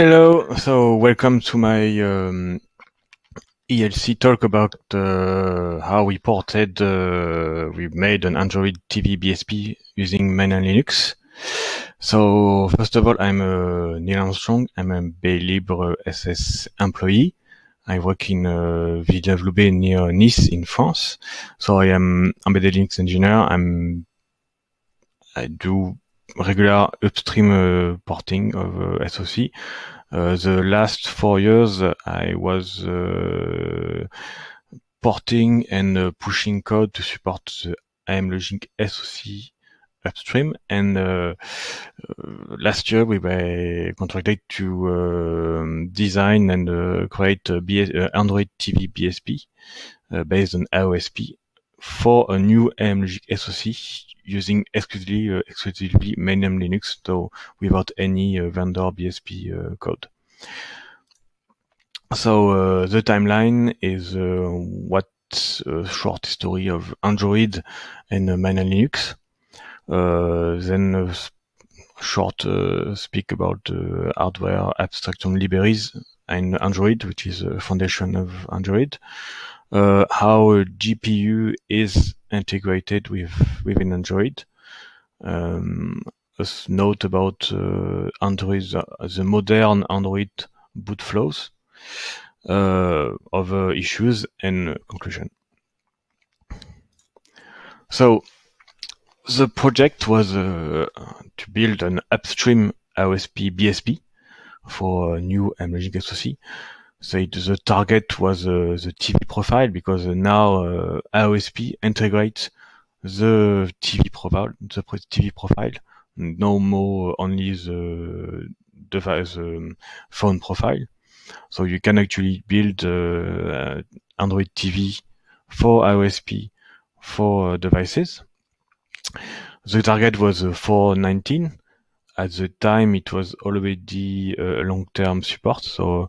Hello, so welcome to my um, ELC talk about uh, how we ported, uh, we made an Android TV BSP using Main and Linux. So first of all, I'm uh, Neil Armstrong. I'm a Bay Libre SS employee. I work in uh, villeneuve near Nice in France. So I am embedded Linux engineer. I'm I do regular upstream uh, porting of uh, SOC. Uh, the last four years, I was uh, porting and uh, pushing code to support the AM Logic SoC upstream. And uh, last year, we were contracted to uh, design and uh, create BS, Android TV BSP based on AOSP for a new AMG SoC using exclusively uh, exclusively mainline Linux, so without any uh, vendor BSP uh, code. So uh, the timeline is uh, what uh, short history of Android and uh, Linux. then short speak about hardware abstraction libraries and Android, which is a foundation of Android uh, how a GPU is integrated with within Android. Um, a note about uh, Android, the modern Android boot flows, uh, other uh, issues, and conclusion. So the project was uh, to build an upstream OSP BSP for new emerging SoC so it, the target was uh, the TV profile because now IOSP uh, integrates the TV profile, the TV profile, no more only the device phone profile. So you can actually build uh, uh Android TV for IOSP for uh, devices. The target was uh, 419. At the time, it was already long-term support, so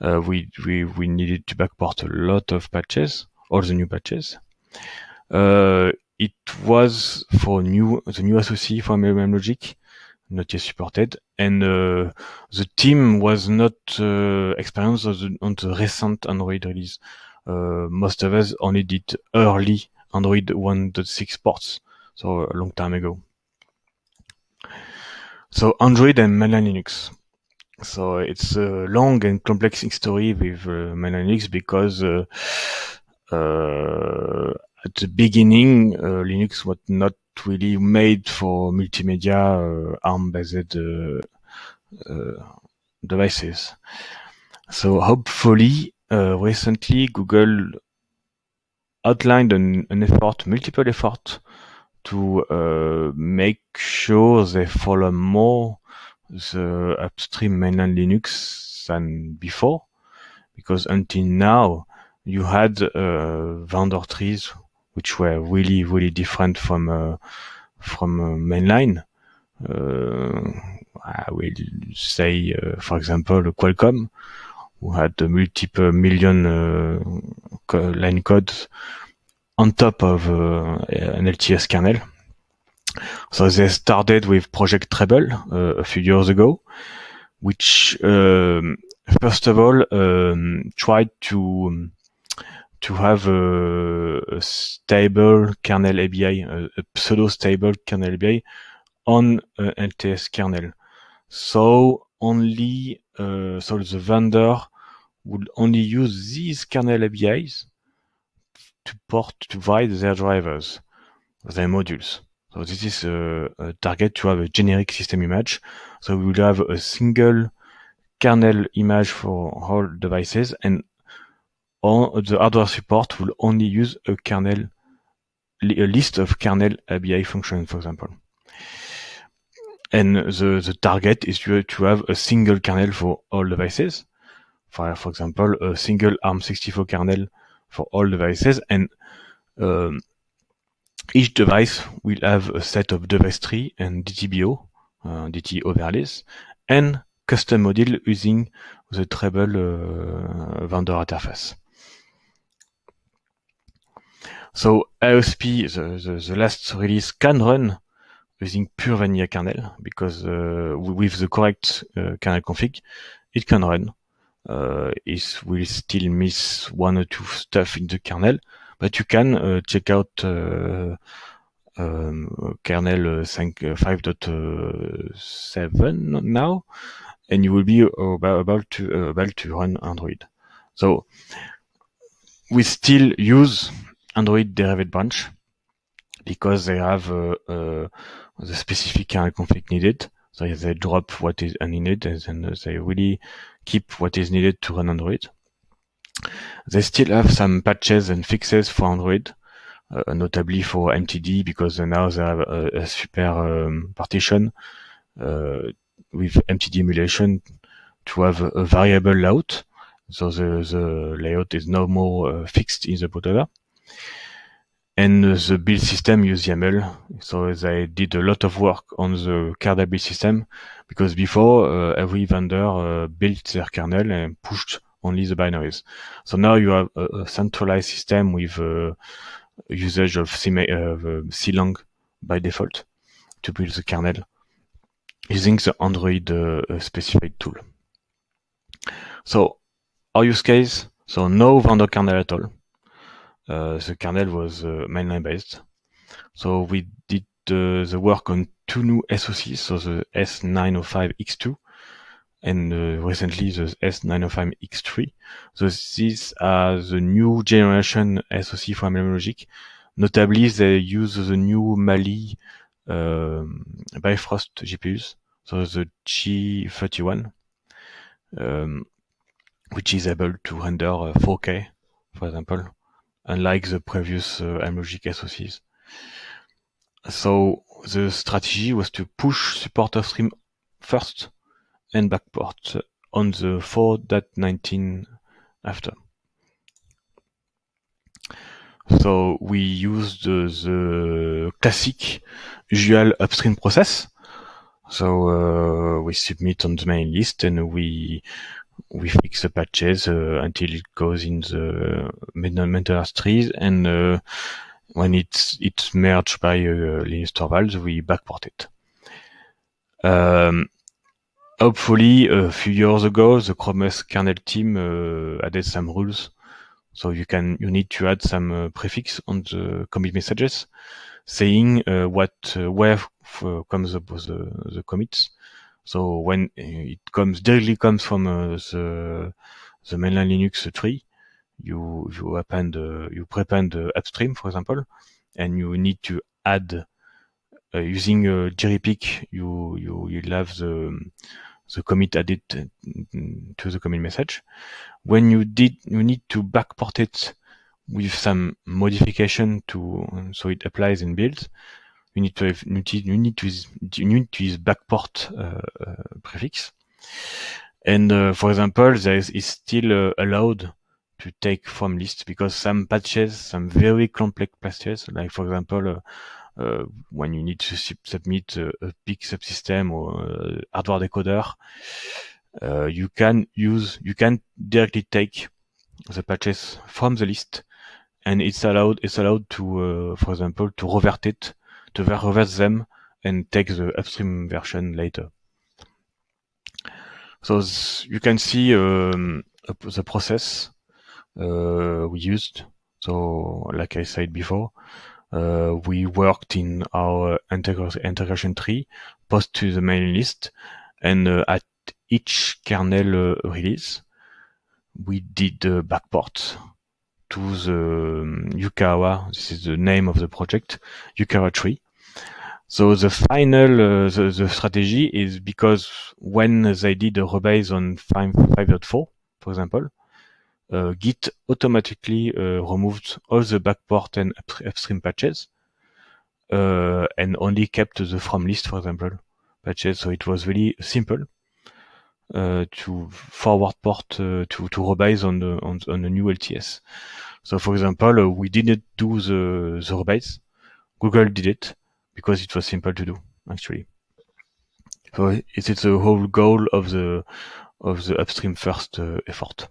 uh, we, we, we needed to backport a lot of patches, all the new patches. Uh, it was for new the new associate from MLM Logic, not yet supported, and uh, the team was not uh, experienced on the, on the recent Android release. Uh, most of us only did early Android 1.6 ports, so a long time ago. So Android and Malan Linux. So it's a long and complex history with uh, Linux because uh, uh, at the beginning, uh, Linux was not really made for multimedia uh, ARM-based uh, devices. So hopefully, recently Google outlined an, an effort, multiple efforts, to make sure they follow more the upstream mainland Linux than before, because until now you had uh, vendor trees which were really really different from uh, from uh, mainline. Uh, I will say, uh, for example, Qualcomm, who had multiple million uh, line codes on top of an LTS kernel so they started with Project Treble uh, a few years ago, which um, first of all um, tried to um, to have a, a stable kernel ABI, a, a, pseudo stable kernel ABI on uh, LTS kernel. So only uh, so the vendor would only use these kernel ABIs to port to write their drivers, their modules. So this is a, euh, euh, target to have a generic system image. So we will have a single kernel image for all devices and all the hardware support will only use a kernel, a list of kernel ABI functions, for example. And the, the target is to, have a single kernel for all devices. For, for example, a single ARM64 kernel for all devices and um, Each device will have a set of device tree and DTBO, uh, DT overlays, and custom module using the Treble uh, vendor interface. So AOSP, the, the, the, last release can run using pure vanilla kernel because uh, with the correct uh, kernel config, it can run. Uh, it will still miss one or two stuff in the kernel, but you can euh, check out um, kernel 5.7 now, and you will be about to, uh, about to run Android. So we still use Android derived branch because they have uh, uh, the specific kernel config needed. So they drop what is needed and then they really keep what is needed to run Android. They still have some patches and fixes for Android, uh, notably for MTD because uh, now they have a, a super um, partition uh, with MTD emulation to have a, variable layout. So the, the layout is no more fixed in the bootloader and the build system use YAML. So they did a lot of work on the kernel build system because before uh, every vendor uh, built their kernel and pushed only the binaries. So now you have a, a centralized system with uh, usage of CLang uh, by default to build the kernel using the Android uh, specified tool. So our use case, so no vendor kernel at all. Uh, the kernel was uh, mainline based. So we did uh, the work on two new SoCs, so the S905X2 and uh, recently the S905X3. So these are the new generation SoC from Logic. Notably, they use the new Mali um, Bifrost GPUs, so the G31, um, which is able to render 4K, uh, for example, unlike the previous uh, Amlogic SoCs. So the strategy was to push support of stream first and backport on the four nineteen after. So we used the classic usual upstream process. So uh, we submit on the main list and we we fix the patches uh, until it goes in the maintenance trees and uh, when it's it's merged by uh, Linus Torvalds, we backport it. Um, hopefully a few years ago the Chromos kernel team uh, added some rules. So you can you need to add some uh, prefix on the commit messages saying uh, what where comes with the, the commits. So when it comes directly comes from the the mainline Linux tree, you you append uh, you prepend uh, upstream, for example, and you need to add uh, using uh, you you you have the the commit added uh, to the commit message. When you did, you need to backport it with some modification to um, so it applies in builds. You need to have, you need to use, you need to use backport uh, uh prefix. And uh, for example, there is, still uh, allowed to take from lists because some patches, some very complex patches, like for example, uh, uh, when you need to submit a, uh, a big subsystem or uh, hardware decoder, uh, you can use, you can directly take the patches from the list and it's allowed, it's allowed to, for example, to revert it, to revert them and take the upstream version later. So you can see um, the process uh, we used. So like I said before, uh, we worked in our integration tree, post to the mailing list, and uh, at each kernel uh, release, we did the backport to the um, Yukawa. This is the name of the project, Yukawa tree. So the final uh, the, the, strategy is because when they did a rebase on 5.4, for example, Euh, Git automatically euh, removed all the backport and upstream patches, uh, and only kept the from list, for example, patches. So it was really simple. Uh, to forward port uh, to to rebase on the on, on the new LTS. So for example, uh, we didn't do the the rebase. Google did it because it was simple to do actually. So it is the whole goal of the of the upstream first uh, effort.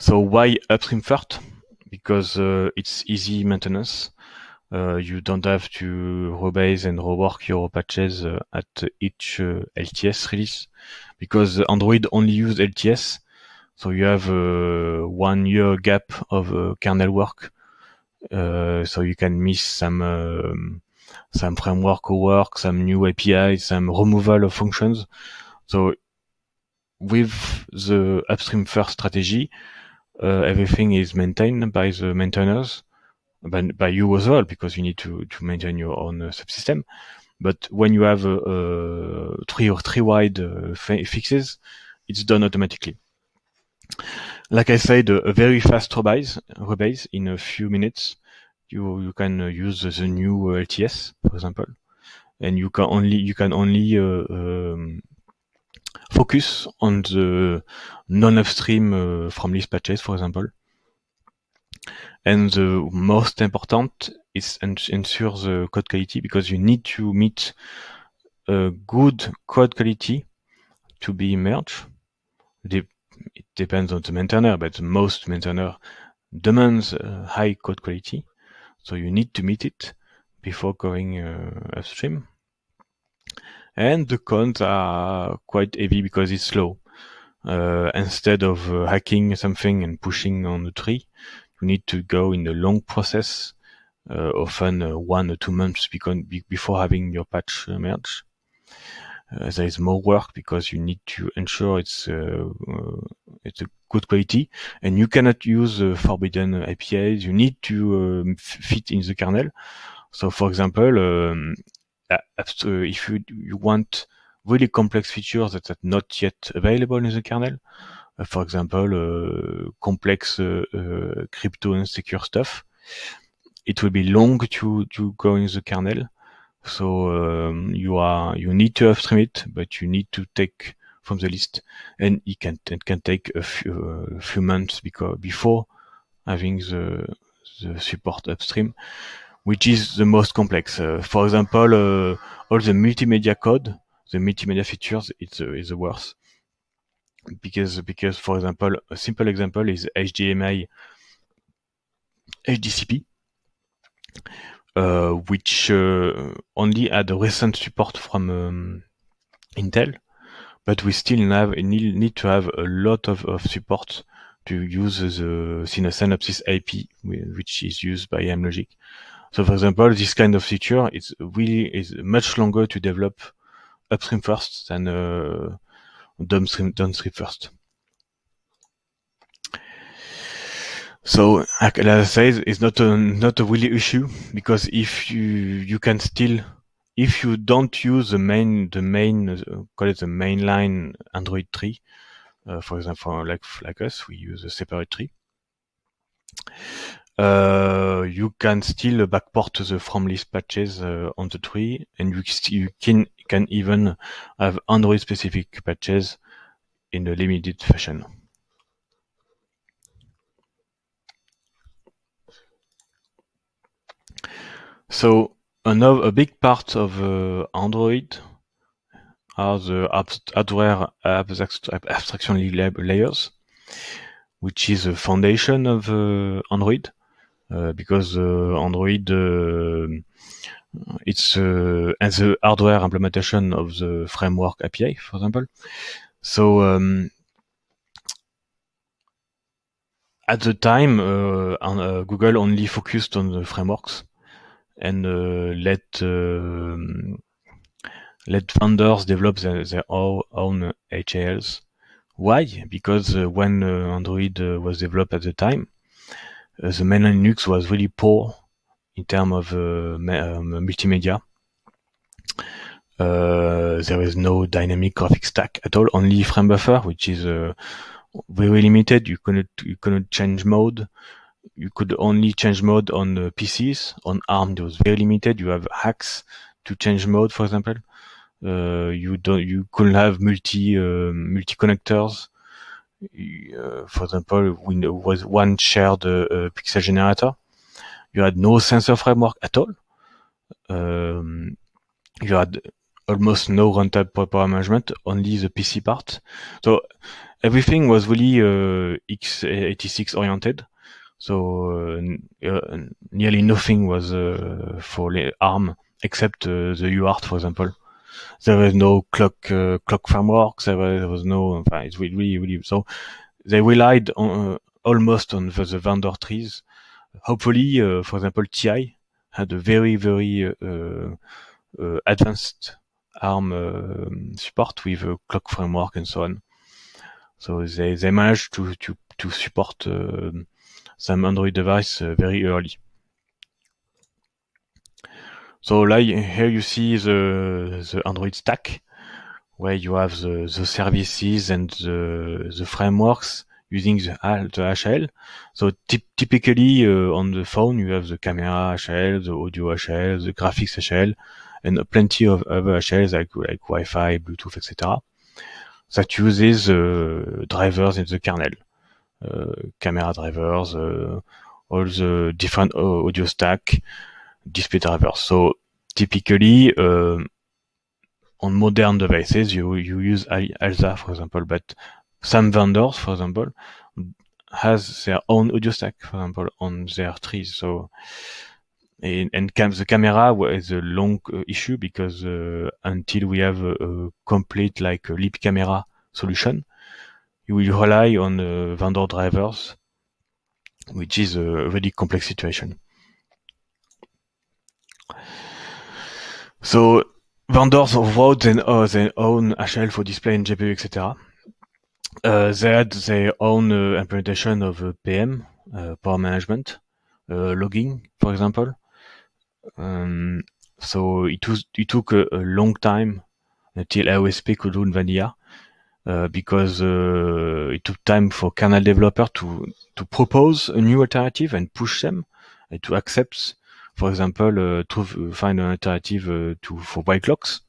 So why upstream first? Because uh, it's easy maintenance. Uh, you don't have to rebase and rework your patches uh, at each uh, LTS release because Android only use LTS. So you have a uh, one year gap of uh, kernel work. so you can miss some, um, some framework work, some new API, some removal of functions. So with the upstream first strategy, uh, everything is maintained by the maintainers, by, by you as well, because you need to, to maintain your own uh, subsystem. But when you have uh, three or three wide fixes, it's done automatically. Like I said, a, a very fast rebase, rebase in a few minutes. You, you can use the new LTS, for example and you can only you can only uh, um, focus on the non-upstream uh, from list patches, for example. And the most important is ensure the code quality because you need to meet a good code quality to be merged. it depends on the maintainer, but most maintainer demands uh, high code quality. So you need to meet it before going uh, upstream and the cons are quite heavy because it's slow. Uh, instead of uh, hacking something and pushing on the tree, you need to go in a long process, uh, often uh, one or two months before having your patch uh, merged. Uh, there is more work because you need to ensure it's it's a good quality, and you cannot use forbidden APIs. You need to um, fit in the kernel. So, for example, um, uh, if you, you want really complex features that are not yet available in the kernel, uh, for example, uh, complex uh, uh, crypto and secure stuff, it will be long to, to go in the kernel. So um, you are you need to upstream it, but you need to take from the list, and it can it can take a few, uh, few months because before having the the support upstream which is the most complex. Uh, for example, uh, all the multimedia code, the multimedia features, it's uh, is the worst because because for example, a simple example is HDMI, HDCP, uh, which uh, only had recent support from um, Intel, but we still have need, need to have a lot of, of support to use the Synapsis IP, which is used by Amlogic. So for example, this kind of feature is really is much longer to develop upstream first than uh, downstream downstream first. So, like I said, it's not a not a really issue because if you you can still if you don't use the main the main uh, call it the mainline Android tree, uh, for example, like like us, we use a separate tree. Uh, you can still backport the from list patches uh, on the tree, and you, you can can even have Android specific patches in a limited fashion. So another a big part of uh, Android are the hardware abstraction layers, which is the foundation of uh, Android. Uh, because uh, Android uh, it's as the hardware implementation of the framework API, for example. So um, at the time, uh, on, uh, Google only focused on the frameworks and uh, let um, let vendors develop their, their own HALs. Why? Because when Android was developed at the time, uh, the main Linux was really poor in terms of uh, um, multimedia. Uh, there is no dynamic graphic stack at all, only frame buffer, which is very limited. You cannot you cannot change mode. You could only change mode on PCs. On ARM, it was very limited. You have hacks to change mode, for example. Uh, you don't you couldn't have multi uh, um, multi connectors for example, we know was one shared uh, pixel generator. You had no sensor framework at all. Um, you had almost no runtime power management, only the PC part. So everything was really uh, x86 oriented. So uh, uh, nearly nothing was uh, for ARM except uh, the UART, for example there was no clock uh, clock framework. There was, there was no. It's really really so they relied on, uh, almost on the, the, vendor trees. Hopefully, uh, for example, TI had a very very uh, advanced ARM support with a clock framework and so on. So they, they managed to to to support um, some Android device very early. So like here you see the the Android stack where you have the, the services and the, the frameworks using the, the HL. So typically uh, on the phone you have the camera HL, the audio HL, the graphics HL, and plenty of other HLs like like Wi-Fi, Bluetooth, etc. That uses uh, drivers in the kernel, uh, camera drivers, uh, all the different audio stack. display drivers. So typically, uh, on modern devices, you you use ALSA, for example, but some vendors, for example, has their own audio stack, for example, on their trees. So, and, and cam- the camera is a long uh, issue because uh, until we have a, a complete like a lip camera solution, you will rely on uh, vendor drivers, which is a really complex situation. So vendors wrote their, their own HL for display and GPU, etc. Uh, they had their own uh, implementation of uh, PM, uh, power management, uh, logging, for example. Um, so it, was, it took a, a, long time until OSP could run vanilla. because it took time for kernel developer to to propose a new alternative and push them to accept for example, uh, to uh, find an alternative uh, to for white locks.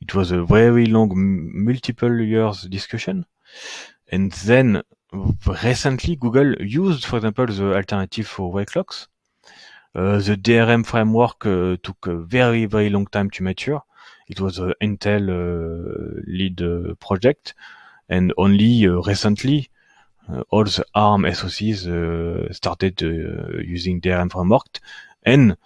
It was a very long, multiple years discussion, and then recently Google used, for example, the alternative for white locks. the DRM framework took a very, very long time to mature. It was an Intel lead project, and only recently all the ARM SoCs uh, started uh, using DRM framework, N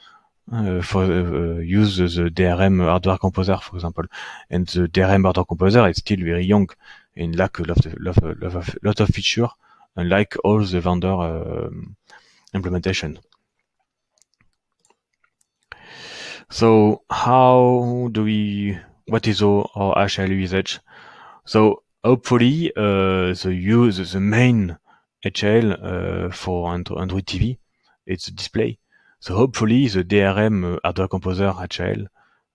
euh, for euh, euh, use the DRM hardware composer, for example, and the DRM hardware composer is still very young and lack a lot of, lot of, lot of feature, unlike all the vendor um, implementation. So how do we, what is our, HL usage? So hopefully uh, the use, the main HL uh, for Android TV, it's display. So hopefully the DRM euh, hardware composer HL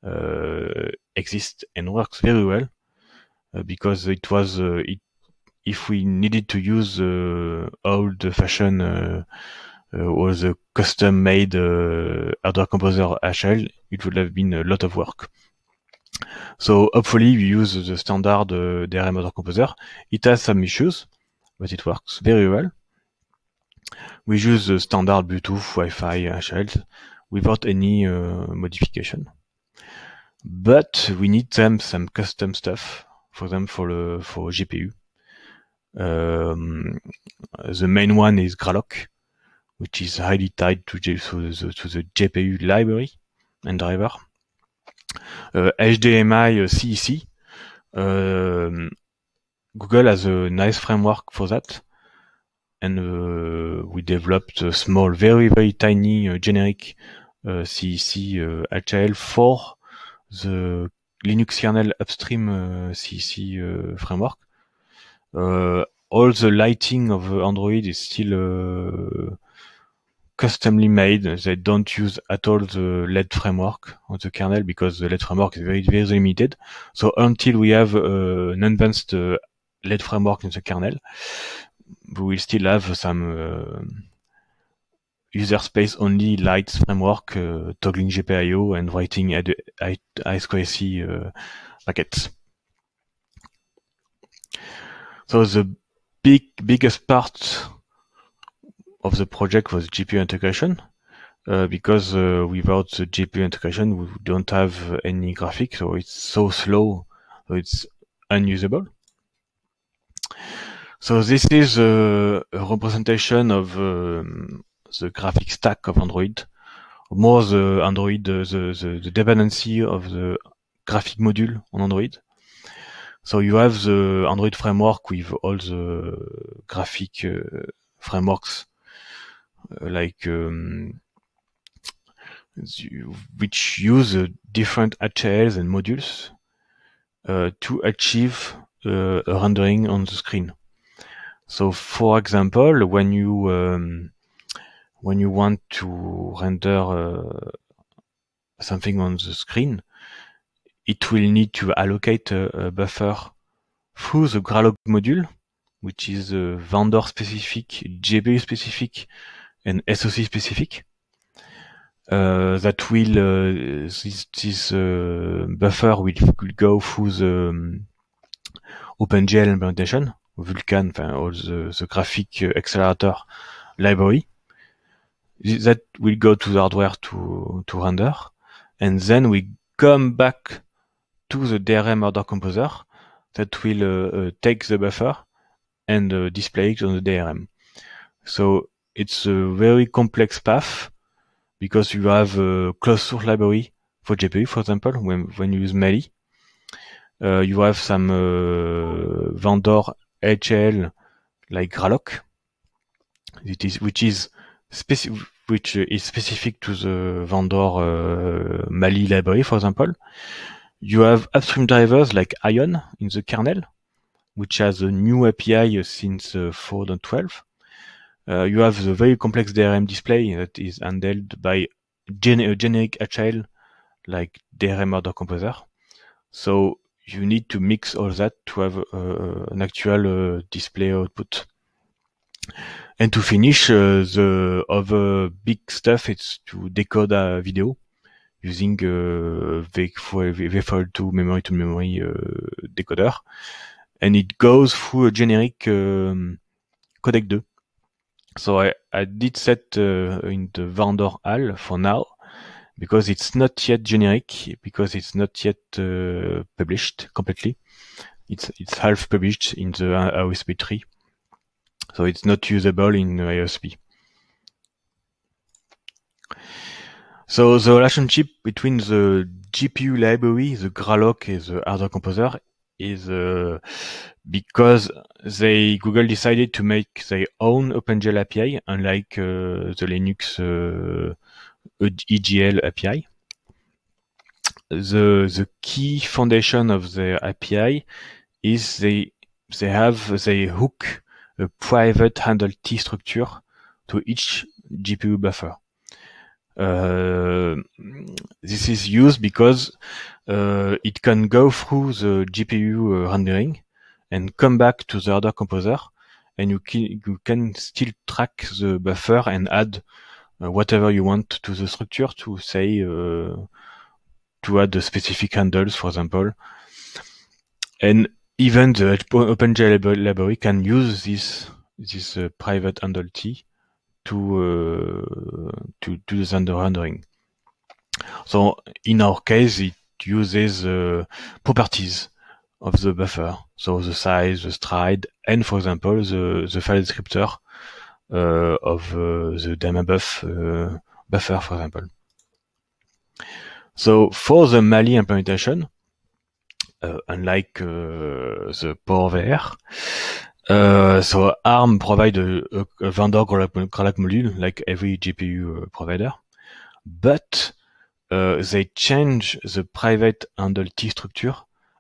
euh, exists and works very well euh, because it was uh, if we needed to use uh, old-fashioned uh, uh, or the custom made uh, hardware composer HL, it would have been a lot of work. So hopefully we use the standard uh, DRM hardware composer. It has some issues, but it works very well. We use the standard Bluetooth, Wi-Fi, HL without any uh, modification. But we need them some custom stuff, for them for the for GPU. Um, the main one is Gralloc, which is highly tied to, to, the, to the GPU library and driver. Uh, HDMI CEC. Uh, e um, Google has a nice framework for that and uh, we developed a small, very very tiny uh, generic CEC uh, e HL for the Linux kernel upstream uh, CEC e uh, framework. Uh, all the lighting of Android is still uh, customly made. They don't use at all the LED framework on the kernel because the LED framework is very, very limited. So until we have an advanced LED framework in the kernel, we will still have some uh, user space only lights framework uh, toggling GPIO and writing I2C packets. Uh, so the big biggest part of the project was GPU integration. Uh, because uh, without the GPU integration, we don't have any graphics, so it's so slow, so it's unusable. So this is a, a representation of um, the graphic stack of Android, more the Android, uh, the, the, the dependency of the graphic module on Android. So you have the Android framework with all the graphic uh, frameworks uh, like um, which use uh, different HLs and modules uh, to achieve uh, rendering on the screen. So for example, when you um, when you want to render uh, something on the screen, it will need to allocate a, buffer through the Gralog module, which is vendor specific, GPU specific, and SoC specific. Uh, that will uh, this, this buffer will, go through the um, OpenGL implementation Vulkan, enfin all oh, the, the graphic euh, accelerator library that will go to the hardware to to render, and then we come back to the DRM order composer that will uh, uh, take the buffer and uh, display it on the DRM. So it's a very complex path because you have a closed source library for GPU, for example, when, when you use Mali. you have some vendor HL like Gralloc. It is which is specific which is specific to the vendor uh, Mali library, for example. You have upstream drivers like Ion in the kernel, which has a new API since uh, 4.12. Uh, you have the very complex DRM display that is handled by gen- uh, generic HL like DRM order composer. So you need to mix all that to have uh, uh, an actual uh, display output. And to finish, the other big stuff is to decode a video using uh, four 2 memory to memory uh, decoder. And it goes through a generic um, codec 2. So I, I did set uh, in the vendor HAL for now because it's not yet generic, because it's not yet uh, published completely. It's it's half published in the AOSP uh, tree, so it's not usable in AOSP. So the relationship between the GPU library, the Graloc, and the hardware composer is uh, because they Google decided to make their own OpenGL API, unlike uh, the Linux uh, EGL API. The the key foundation of the API is they they have they hook a private handle T structure to each GPU buffer. Uh, this is used because uh, it can go through the GPU uh, rendering and come back to the other composer, and you you can still track the buffer and add uh, whatever you want to the structure to say uh, to add the specific handles, for example. And even the OpenGL library can use this this uh, private handle T to uh, to do under rendering. So in our case, it uses uh, properties of the buffer, so the size, the stride, and for example the the file descriptor Euh, of uh, the Dama buff, uh, buffer, for example. So for the Mali implementation, uh, unlike the PowerVR, uh, so ARM provide a, a vendor Gralac module like every GPU provider, but they change the private handle T structure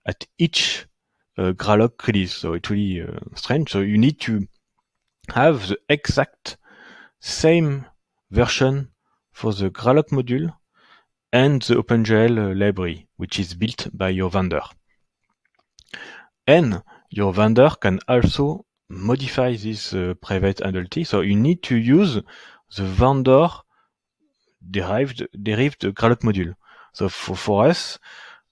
at each uh, release. So it's really strange. So you need to have the exact same version for the Gralot module and the OpenGL uh, library, which is built by your vendor. And your vendor can also modify this uh, private entity, So you need to use the vendor derived derived Gralot module. So for, for us,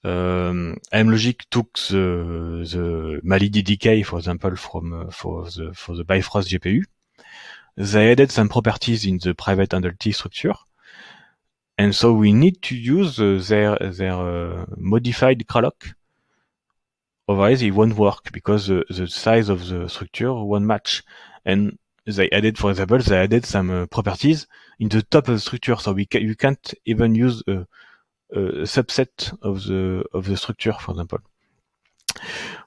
um, euh, I'm logic took the, the MaliD for example, from uh, for the for the Bifrost GPU. They added some properties in the private handle T structure, and so we need to use uh, their their uh, modified Kralok otherwise it won't work because the, the, size of the structure won't match. And they added, for example, they added some uh, properties in the top of the structure, so we ca- you can't even use Euh, subset of the of the structure, for example.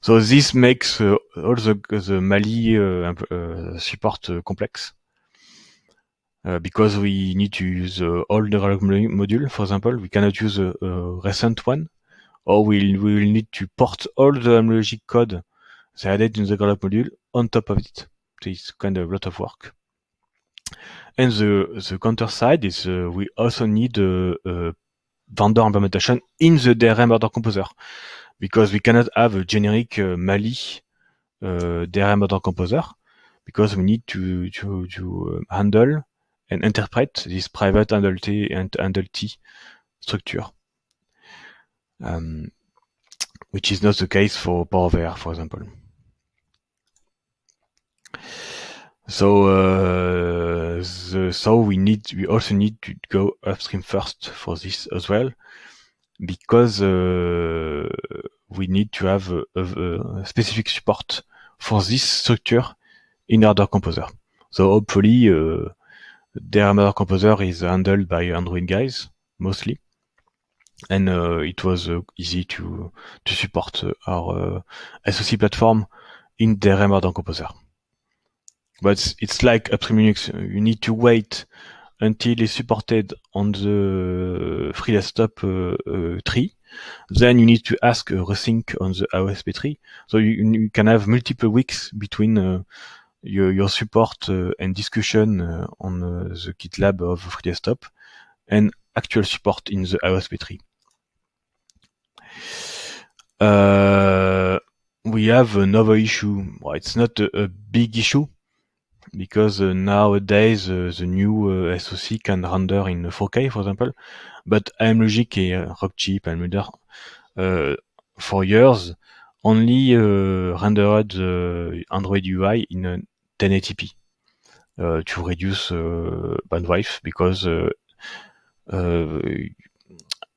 So this makes uh, all the the Mali uh, uh, support complex. because we need to use all the module, for example, we cannot use a, recent one, or we will need to port all the logic code they added in the Gallup module on top of it. So it's kind of a lot of work. And the, the counter side is we also need a vendor implementation in the DRM order composer because we cannot have a generic uh, Mali uh, DRM order composer because we need to to, to uh, handle and interpret this private handle T and handle structure, um, which is not the case for Power for example. So, uh, so we need, we also need to go upstream first for this as well, because uh, we need to have a, specific support for this structure in Ardor Composer. So hopefully, uh, their Composer is handled by Android guys mostly, and uh, it was uh, easy to to support our uh, SoC platform in DRM Ardor Composer. But it's like upstream Linux. You need to wait until it's supported on the free desktop uh, uh, tree. Then you need to ask a uh, resync on the AOSP tree. So you, you can have multiple weeks between uh, your, your, support uh, and discussion uh, on the GitLab of free desktop and actual support in the AOSP tree. we have another issue. Well, it's not a, a big issue, because uh, nowadays uh, the new uh, SoC can render in 4K, for example. But AMLogic and uh, Rockchip and Mulder for years only rendered Android UI in 1080p to reduce bandwidth because the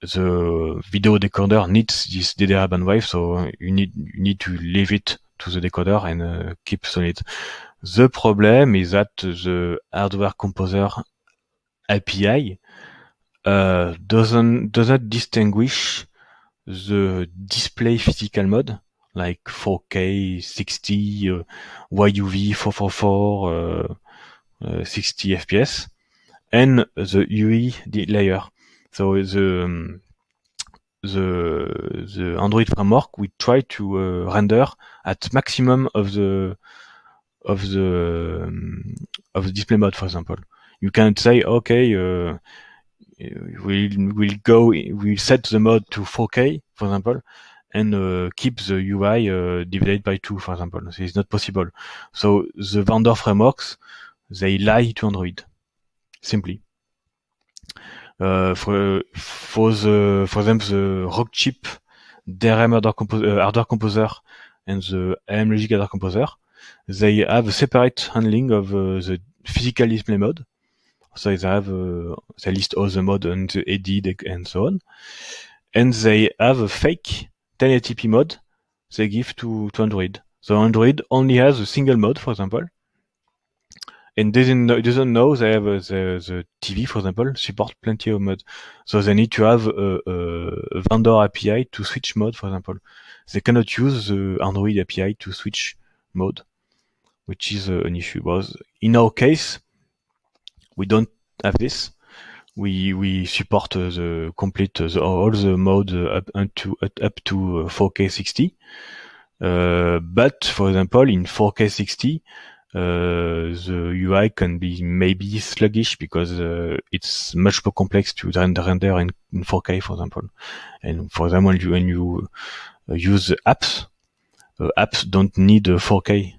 video decoder needs this DDR bandwidth, so you need you need to leave it to the decoder and uh, keep solid. The problem is that the Hardware Composer API uh, doesn't doesn't distinguish the display physical mode like 4K 60 YUV 444 60 FPS and the UI e layer. So the um, the the Android framework we try to uh, render at maximum of the of the of the display mode, for example. You can say, okay, uh, we'll we'll go we'll set the mode to 4K, for example, and uh, keep the UI uh, divided by two, for example. It's not possible. So the vendor frameworks they lie to Android simply. Uh, for for the for them the rock chip DRM hardware, uh, hardware composer and the AM logic hardware composer they have separate handling of uh, the physical display mode. So they have uh, they list all the mode and the edit and so on. And they have a fake 1080p mode they give to, to Android. So Android only has a single mode, for example, and doesn't know, doesn't know they have uh, the, the TV, for example, support plenty of mode. So they need to have a, uh, a, vendor API to switch mode, for example. They cannot use the Android API to switch mode which is uh, an issue. But in our case, we don't have this. We we support uh, the complete uh, the, all the modes uh, up, up to up to 4K uh, 60. but for example, in 4K 60, the UI can be maybe sluggish because it's much more complex to render in, in 4K, for example. And for example, when you, when you use apps, apps don't need 4K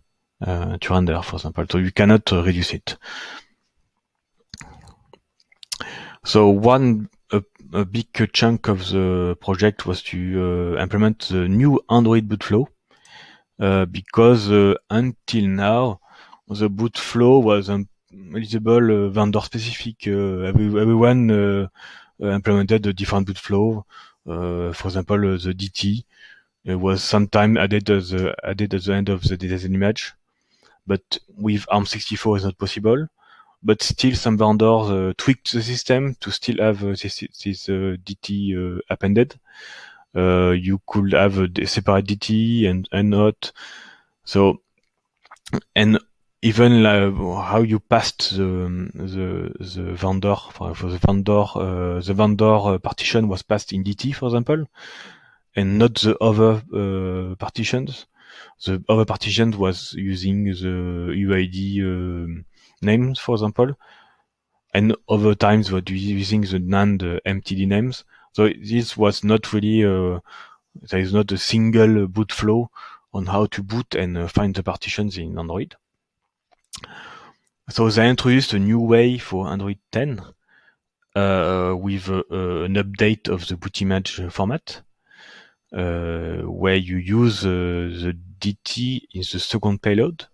uh, to render, for example. So you cannot reduce it. So one a, a, big chunk of the project was to uh, implement the new Android boot flow uh, because uh, until now the boot flow was um, eligible vendor specific. Every, everyone implemented a different boot flow. Uh, for example, the DT was sometimes added as added at the end of the design image. but with ARM64 is not possible. But still, some vendors uh, tweaked the system to still have uh, this, this uh, DT uh, appended. Uh, you could have a separate DT and, and not. So, and even how you passed the um, the, the vendor for, for the vendor uh, the vendor partition was passed in DT, for example, and not the other partitions the other partition was using the UID uh, um, names, for example, and other times were using the NAND uh, MTD names. So this was not really uh, there is not a single boot flow on how to boot and uh, find the partitions in Android. So they introduced a new way for Android 10 uh, with uh, uh an update of the boot image format, uh, where you use the DT is the second payload,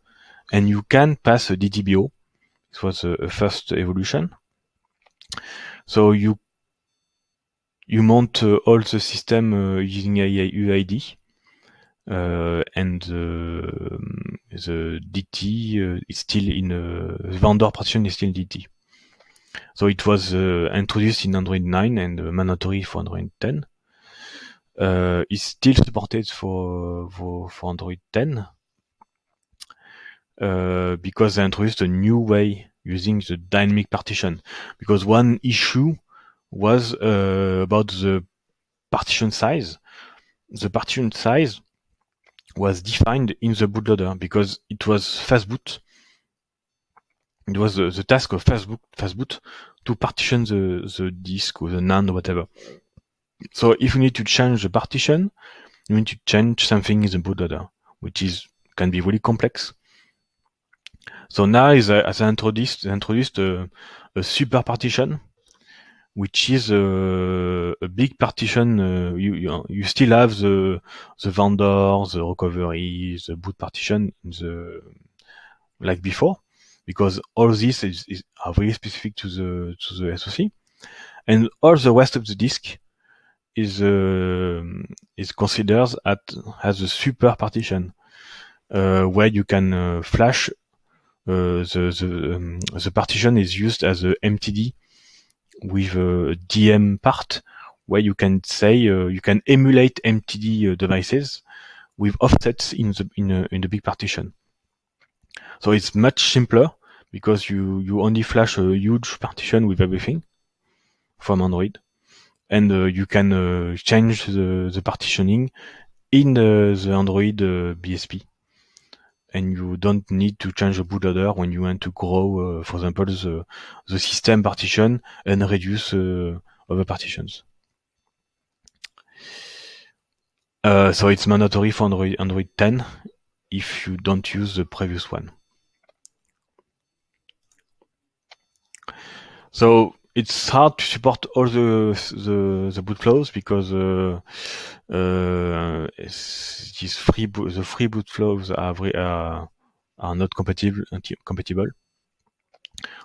and you can pass a DDBO. This was a, a first evolution. So you you mount uh, all the system uh, using UID, uh, and uh, the DT uh, is still in uh, vendor partition is still DT. So it was uh, introduced in Android 9 and mandatory for Android 10 uh, is still supported for, for, for Android 10 uh, because they introduced a new way using the dynamic partition. Because one issue was uh, about the partition size. The partition size was defined in the bootloader because it was fastboot. It was the, the task of fastboot, fastboot to partition the, the disk or the NAND or whatever. So if you need to change the partition, you need to change something in the bootloader, which is can be really complex. So now is uh, as I introduced introduced a, super partition, which is uh, a big partition. Uh, you, you, you still have the the vendor, the recovery, the boot partition in the like before, because all this is, is are very specific to the to the SOC, and all the rest of the disk is uh, is considered at as a super partition uh, where you can uh, flash uh, the the, um, the partition is used as a MTD with a DM part where you can say you can emulate MTD devices with offsets in the in, a, in the big partition. So it's much simpler because you you only flash a huge partition with everything from Android and uh, you can uh, change the, the partitioning in the, uh, the Android BSP. And you don't need to change the bootloader when you want to grow, for example, the, the system partition and reduce other partitions. Uh, so it's mandatory for Android, Android 10 if you don't use the previous one. So it's hard to support all the the, the boot flows because uh, uh, these free the free boot flows are are, not compatible compatible.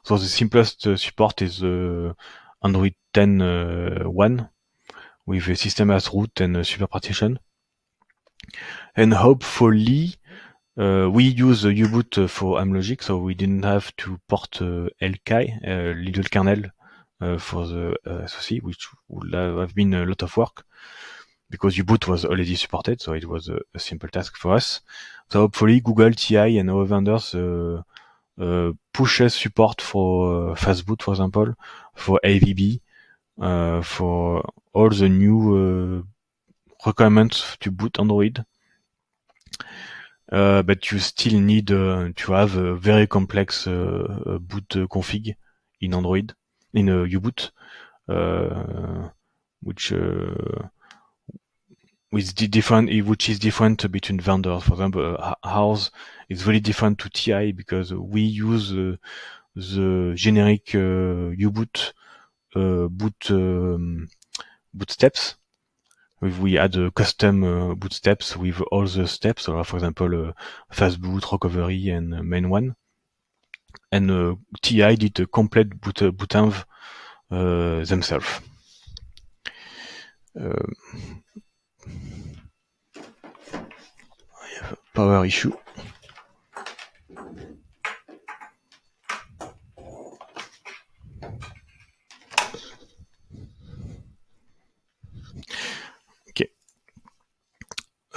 So the simplest uh, support is uh, Android 10 uh, one with a system as root and a super partition. And hopefully uh, we use the U-boot for Amlogic, so we didn't have to port uh, LKI, uh, little kernel, euh, for the uh, SOC, which would have been a lot of work because U-Boot was already supported, so it was a, simple task for us. So hopefully Google, TI, and other vendors uh, uh, pushes support for uh, Fastboot, for example, for AVB, uh, for all the new uh, requirements to boot Android. Uh, but you still need to have a very complex boot config in Android in a U-boot, euh, which with uh, the different which is different between vendors. For example, uh, ours is really different to TI because we use uh, the generic U-boot boot um, boot steps we add uh, custom uh, boot steps with all the steps, so, for example, uh, fast boot, recovery, and main one. and uh, TI did a complete boot, uh, uh themselves. Um, power issue. Okay.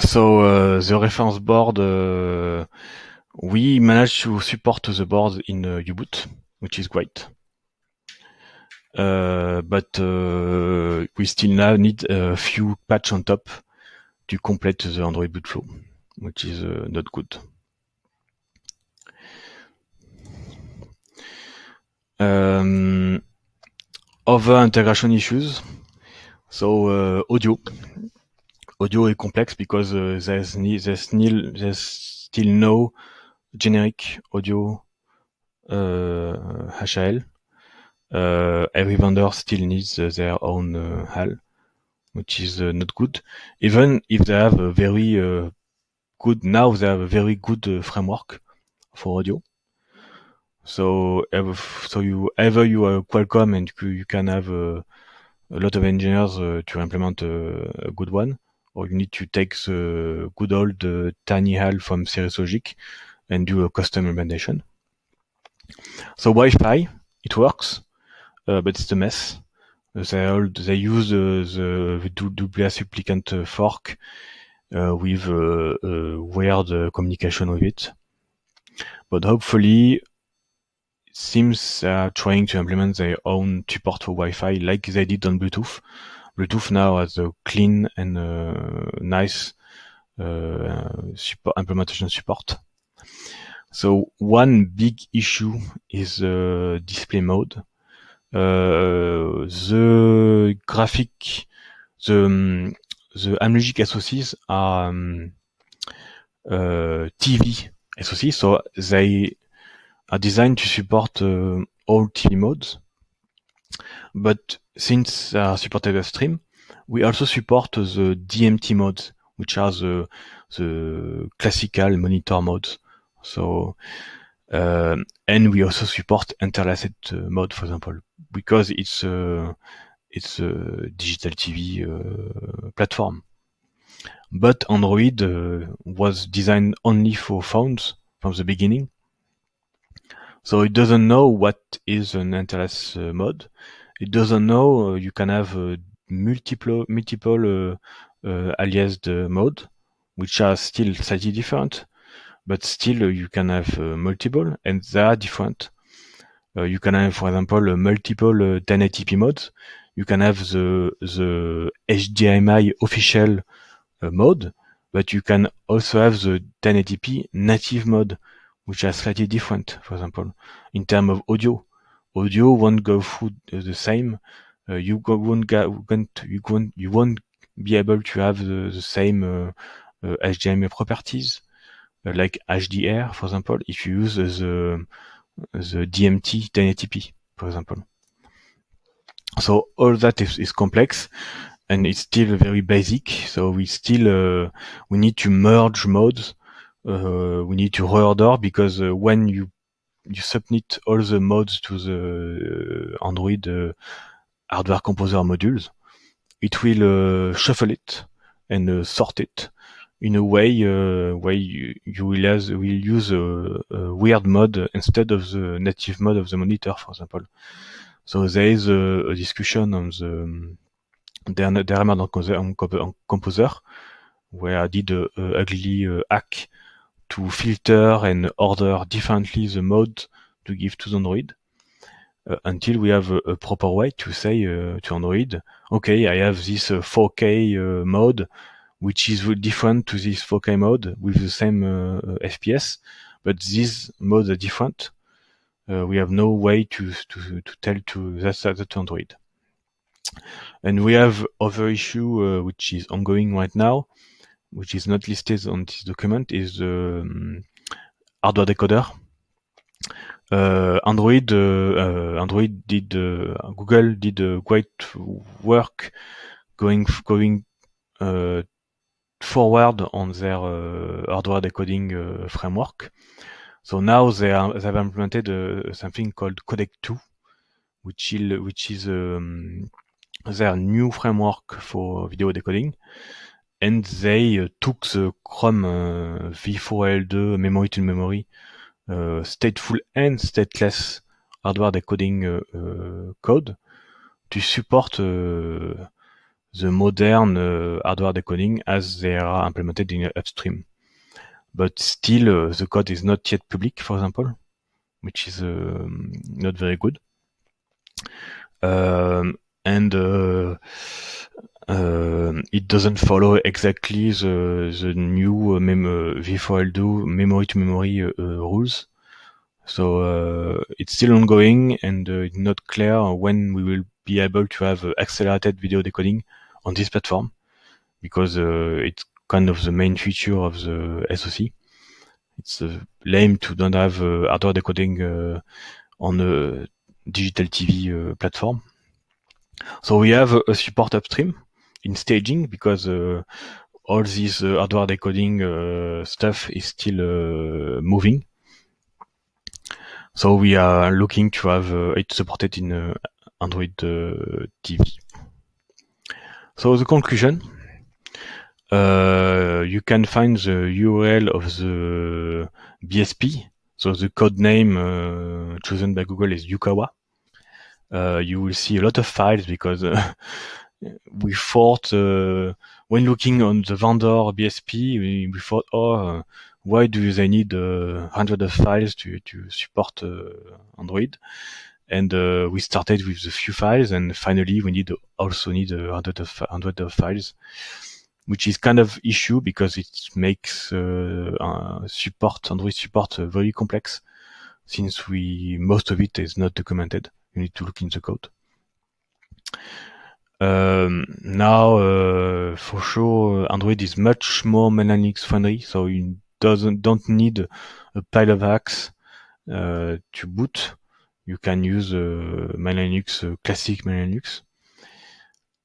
So uh, the reference board uh, We managed to support the board in uh, U-boot, which is great. Uh, but uh, we still now need a few patch on top to complete the Android boot flow, which is not good. Um, other integration issues. So uh, audio. Audio is complex because uh, there's, there's, there's still no generic audio HL. Euh, euh, every vendor still needs their own uh, HAL, which is uh, not good. Even if they have a very uh, good now, they have a very good framework for audio. So, so you ever you are Qualcomm and you can have a, a lot of engineers uh, to implement a, a, good one, or you need to take the good old uh, tiny HAL from Cirrus Logic and do a custom implementation. So Wi-Fi, it works, uh, but it's a mess. Uh, they, all, they use uh, the, the WS supplicant uh, fork with weird communication with it. But hopefully, seems are trying to implement their own support for Wi-Fi like they did on Bluetooth. Bluetooth now has a clean and uh, nice uh, support, implementation support. So one big issue is uh, display mode. Uh, the graphic, the um, the Amlogic SoCs are um, uh, TV SoCs, so they are designed to support uh, all TV modes. But since they are supported by stream, we also support the DMT modes, which are the the classical monitor modes. So, um, and we also support interlaced uh, mode, for example, because it's a, it's a digital TV uh, platform. But Android uh, was designed only for phones from the beginning. So it doesn't know what is an interlace uh, mode. It doesn't know uh, you can have multiple, multiple aliased mode, which are still slightly different but still uh, you can have uh, multiple, and they are different. Uh, you can have, for example, multiple 1080p modes. You can have the the HDMI official mode, but you can also have the 1080p native mode, which are slightly different, for example, in terms of audio. Audio won't go through the same. Uh, you go, won't get, won't, you won't, you won't be able to have the, the same uh, uh, HDMI properties. Euh, like HDR, for example, if you use the the DMT 1080p, for example. So all that is, is complex, and it's still very basic. So we still uh, we need to merge modes. Uh, we need to reorder because uh, when you you submit all the modes to the uh, Android uh, hardware composer modules, it will uh, shuffle it and sort it in a way euh, way you, will, will use euh, a, weird mode instead of the native mode of the monitor, for example. So there is a, discussion on the dermod on Composer, where I did a, ugly uh, hack to filter and order differently the mode to give to Android. Uh, until we have a, proper way to say uh, to Android, okay, I have this 4K mode, which is different to this 4K mode with the same uh, uh FPS, but these modes are different. Uh, we have no way to, to, to tell to that's that Android. And we have other issue uh, which is ongoing right now, which is not listed on this document, is the um, hardware decoder. Uh, Android, uh, uh, Android did, Google did great work going going forward on their euh, hardware decoding euh, framework. So now they have implemented uh, something called Codec 2, which, which is um, their new framework for video decoding. And they uh, took the Chrome uh, V4L2 memory to memory, stateful and stateless hardware decoding code to support the modern uh, hardware decoding as they are implemented in uh, upstream. But still, uh, the code is not yet public, for example, which is um, not very good. Um, and uh, um, it doesn't follow exactly the the new uh, mem v 4 2 memory to memory uh, rules. So it's still ongoing, and it's not clear when we will be able to have accelerated video decoding on this platform because uh, it's kind of the main feature of the SoC. It's uh, lame to not have uh, hardware decoding on a digital TV platform. So we have a support upstream in staging because all this uh, hardware decoding uh, stuff is still uh, moving. So we are looking to have it supported in Android TV. So the conclusion, uh, you can find the URL of the BSP. So the code name uh, chosen by Google is Yukawa. Uh, you will see a lot of files because uh, we thought uh, when looking on the vendor BSP, we, we thought, oh, uh, why do they need hundreds of files to, to support Android? and uh, we started with a few files and finally we need also need a hundred of hundred of files which is kind of issue because it makes uh, uh, support android support uh, very complex since we most of it is not documented you need to look in the code um, now uh, for sure android is much more linux friendly so you doesn't don't need a pile of hacks uh, to boot you can use uh, MyLinux uh, classic MyLinux.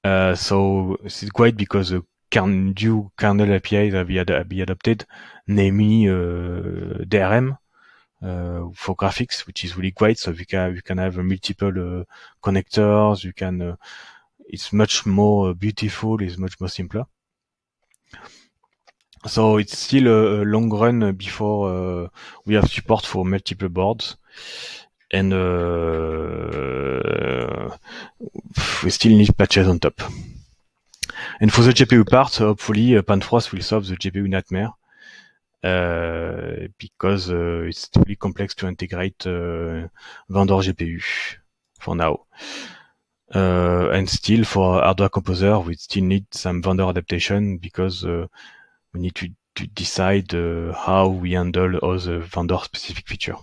Uh, so it's great because the uh, can do kernel APIs have ad- be adopted, namely uh, DRM uh, for graphics, which is really great. So you can you can have uh, multiple uh, connectors. You can it's much more beautiful. It's much more simpler. So it's still a long run before we have support for multiple boards. and uh, we still need patches on top. And for the GPU part, hopefully uh, Panfrost will solve the GPU nightmare. Uh, because uh, it's really complex to integrate uh, vendor GPU for now. Uh, and still for hardware composer, we still need some vendor adaptation because we need to, to decide how we handle all the vendor specific features.